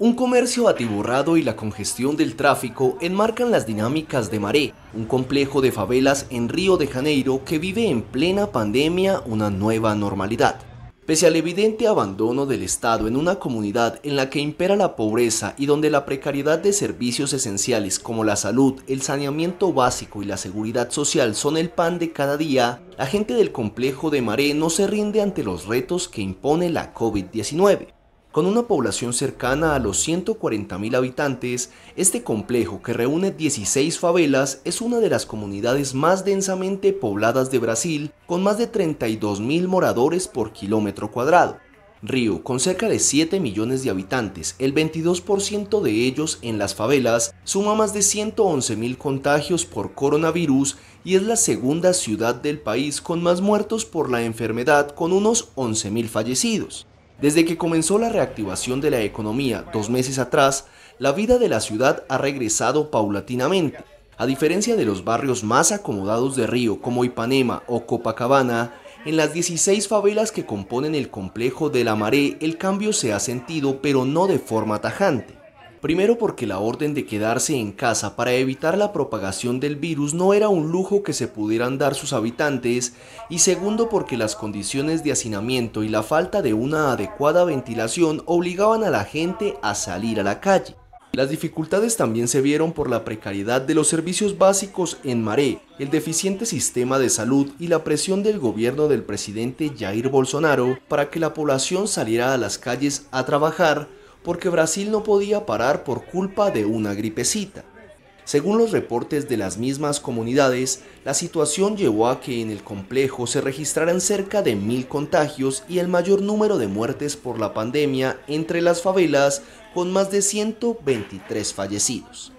Un comercio atiborrado y la congestión del tráfico enmarcan las dinámicas de Maré, un complejo de favelas en Río de Janeiro que vive en plena pandemia una nueva normalidad. Pese al evidente abandono del Estado en una comunidad en la que impera la pobreza y donde la precariedad de servicios esenciales como la salud, el saneamiento básico y la seguridad social son el pan de cada día, la gente del complejo de Maré no se rinde ante los retos que impone la COVID-19. Con una población cercana a los 140.000 habitantes, este complejo que reúne 16 favelas es una de las comunidades más densamente pobladas de Brasil, con más de 32.000 moradores por kilómetro cuadrado. Río, con cerca de 7 millones de habitantes, el 22% de ellos en las favelas, suma más de 111.000 contagios por coronavirus y es la segunda ciudad del país con más muertos por la enfermedad, con unos 11.000 fallecidos. Desde que comenzó la reactivación de la economía dos meses atrás, la vida de la ciudad ha regresado paulatinamente. A diferencia de los barrios más acomodados de Río como Ipanema o Copacabana, en las 16 favelas que componen el complejo de la Maré el cambio se ha sentido pero no de forma tajante. Primero porque la orden de quedarse en casa para evitar la propagación del virus no era un lujo que se pudieran dar sus habitantes y segundo porque las condiciones de hacinamiento y la falta de una adecuada ventilación obligaban a la gente a salir a la calle. Las dificultades también se vieron por la precariedad de los servicios básicos en Maré, el deficiente sistema de salud y la presión del gobierno del presidente Jair Bolsonaro para que la población saliera a las calles a trabajar porque Brasil no podía parar por culpa de una gripecita. Según los reportes de las mismas comunidades, la situación llevó a que en el complejo se registraran cerca de mil contagios y el mayor número de muertes por la pandemia entre las favelas, con más de 123 fallecidos.